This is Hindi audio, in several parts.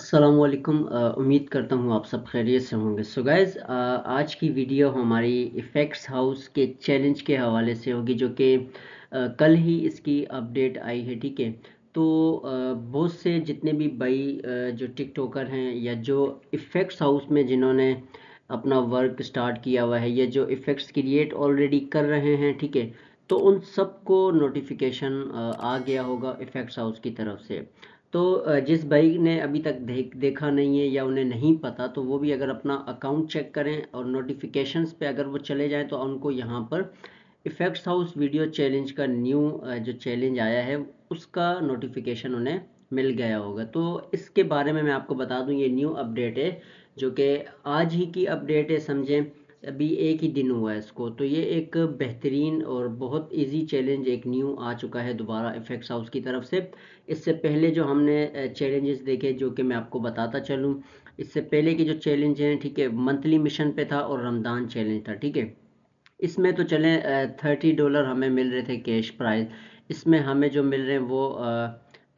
असलकम उम्मीद करता हूँ आप सब खैरियत से होंगे सो so आज की वीडियो हमारी इफ़ेक्ट्स हाउस के चैलेंज के हवाले से होगी जो कि कल ही इसकी अपडेट आई है ठीक है तो बहुत से जितने भी भाई जो टिक टॉकर हैं या जो इफ़ेक्ट्स हाउस में जिन्होंने अपना वर्क स्टार्ट किया हुआ है या जो इफ़ेक्ट्स क्रिएट ऑलरेडी कर रहे हैं ठीक है तो उन सबको नोटिफिकेशन आ गया होगा इफेक्ट्स हाउस की तरफ से तो जिस भाई ने अभी तक देख देखा नहीं है या उन्हें नहीं पता तो वो भी अगर अपना अकाउंट चेक करें और नोटिफिकेशंस पे अगर वो चले जाएं तो उनको यहाँ पर इफेक्ट्स हाउस वीडियो चैलेंज का न्यू जो चैलेंज आया है उसका नोटिफिकेशन उन्हें मिल गया होगा तो इसके बारे में मैं आपको बता दूं ये न्यू अपडेट है जो कि आज ही की अपडेट है समझें अभी एक ही दिन हुआ है इसको तो ये एक बेहतरीन और बहुत इजी चैलेंज एक न्यू आ चुका है दोबारा इफेक्ट हाउस की तरफ से इससे पहले जो हमने चैलेंजेस देखे जो कि मैं आपको बताता चलूँ इससे पहले के जो चैलेंज हैं ठीक है मंथली मिशन पे था और रमदान चैलेंज था ठीक है इसमें तो चलें थर्टी डॉलर हमें मिल रहे थे कैश प्राइज इसमें हमें जो मिल रहे हैं वो आ,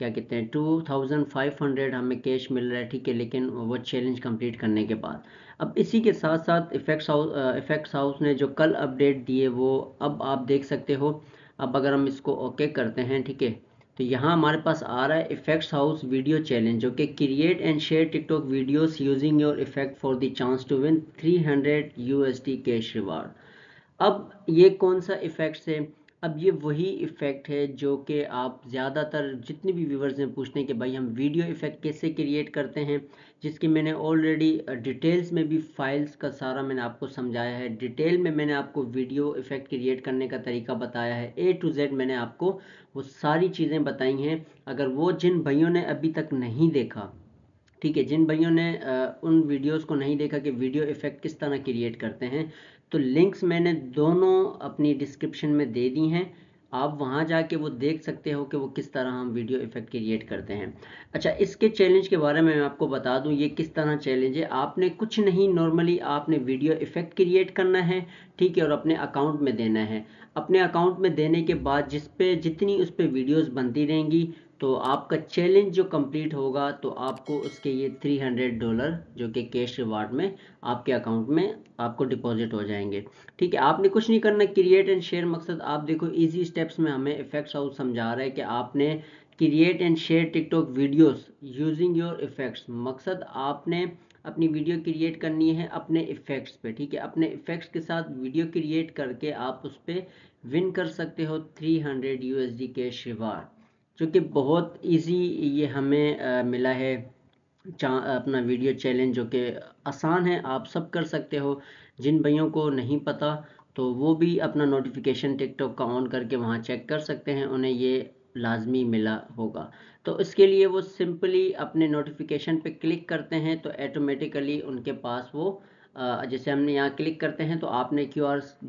क्या कहते हैं टू थाउजेंड फाइव हंड्रेड हमें कैश मिल रहा है ठीक है लेकिन वो चैलेंज कंप्लीट करने के बाद अब इसी के साथ साथ इफेक्ट्स हाउस इफेक्ट्स हाउस ने जो कल अपडेट दिए वो अब आप देख सकते हो अब अगर हम इसको ओके करते हैं ठीक है तो यहाँ हमारे पास आ रहा है इफेक्ट्स हाउस वीडियो चैलेंज जो कि create and share TikTok videos using your effect for the chance to win 300 USD cash reward अब ये कौन सा इफेक्ट्स है अब ये वही इफ़ेक्ट है जो कि आप ज़्यादातर जितने भी व्यूवर्स ने पूछते हैं कि भाई हम वीडियो इफ़ेक्ट कैसे क्रिएट करते हैं जिसकी मैंने ऑलरेडी डिटेल्स में भी फाइल्स का सारा मैंने आपको समझाया है डिटेल में मैंने आपको वीडियो इफ़ेक्ट क्रिएट करने का तरीका बताया है ए टू जेड मैंने आपको वो सारी चीज़ें बताई हैं अगर वो जिन भाइयों ने अभी तक नहीं देखा ठीक है जिन भाइयों ने उन वीडियोस को नहीं देखा कि वीडियो इफ़ेक्ट किस तरह क्रिएट करते हैं तो लिंक्स मैंने दोनों अपनी डिस्क्रिप्शन में दे दी हैं आप वहाँ जाके वो देख सकते हो कि वो किस तरह हम वीडियो इफेक्ट क्रिएट करते हैं अच्छा इसके चैलेंज के बारे में मैं आपको बता दूँ ये किस तरह चैलेंज है आपने कुछ नहीं नॉर्मली आपने वीडियो इफेक्ट क्रिएट करना है ठीक है और अपने अकाउंट में देना है अपने अकाउंट में देने के बाद जिस पे जितनी उस पर वीडियोज़ बनती रहेंगी तो आपका चैलेंज जो कंप्लीट होगा तो आपको उसके ये 300 डॉलर जो कि कैश रिवार्ड में आपके अकाउंट में आपको डिपॉजिट हो जाएंगे ठीक है आपने कुछ नहीं करना क्रिएट एंड शेयर मकसद आप देखो इजी स्टेप्स में हमें इफेक्ट्स हाउस समझा रहा है कि आपने create and share TikTok videos using your effects मकसद आपने अपनी वीडियो क्रिएट करनी है अपने इफ़ेक्ट्स पे ठीक है अपने इफ़ेक्ट्स के साथ वीडियो क्रिएट करके आप उस पर विन कर सकते हो 300 यूएसडी के शिवार जो कि बहुत इजी ये हमें आ, मिला है अपना वीडियो चैलेंज जो कि आसान है आप सब कर सकते हो जिन भैयों को नहीं पता तो वो भी अपना नोटिफिकेशन टिकटॉक का ऑन करके वहाँ चेक कर सकते हैं उन्हें ये लाजमी मिला होगा तो इसके लिए वो सिंपली अपने नोटिफिकेशन पे क्लिक करते हैं तो ऐटोमेटिकली उनके पास वो जैसे हमने यहाँ क्लिक करते हैं तो आपने क्यू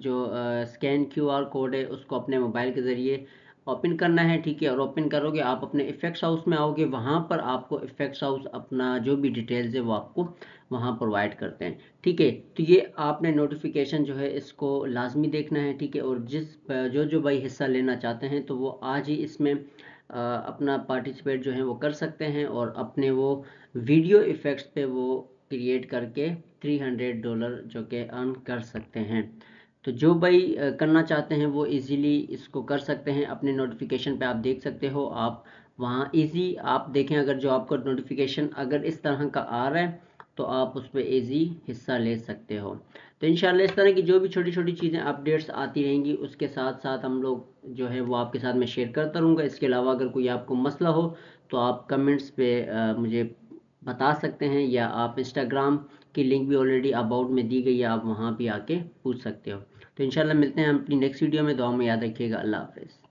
जो स्कैन क्यू कोड है उसको अपने मोबाइल के ज़रिए ओपन करना है ठीक है और ओपन करोगे आप अपने इफेक्ट्स हाउस में आओगे वहाँ पर आपको इफेक्ट्स हाउस अपना जो भी डिटेल्स है वो आपको वहाँ प्रोवाइड करते हैं ठीक है तो ये आपने नोटिफिकेशन जो है इसको लाजमी देखना है ठीक है और जिस जो जो भाई हिस्सा लेना चाहते हैं तो वो आज ही इसमें अपना पार्टिसिपेट जो है वो कर सकते हैं और अपने वो वीडियो इफेक्ट्स पे वो क्रिएट करके हंड्रेड डॉलर जो कि अर्न कर सकते हैं तो जो भाई करना चाहते हैं वो इजीली इसको कर सकते हैं अपने नोटिफिकेशन पे आप देख सकते हो आप वहाँ इजी आप देखें अगर जो आपको नोटिफिकेशन अगर इस तरह का आ रहा है तो आप उस पर ईजी हिस्सा ले सकते हो तो इन इस तरह की जो भी छोटी छोटी चीज़ें अपडेट्स आती रहेंगी उसके साथ साथ हम लोग जो है वो आपके साथ मैं शेयर करता रहूँगा इसके अलावा अगर कोई आपको मसला हो तो आप कमेंट्स पे आ, मुझे बता सकते हैं या आप इंस्टाग्राम की लिंक भी ऑलरेडी अबाउट में दी गई है आप वहाँ भी आके पूछ सकते हो तो इंशाल्लाह मिलते हैं अपनी नेक्स्ट वीडियो में दुआ में याद रखिएगा अल्लाह हाफिज़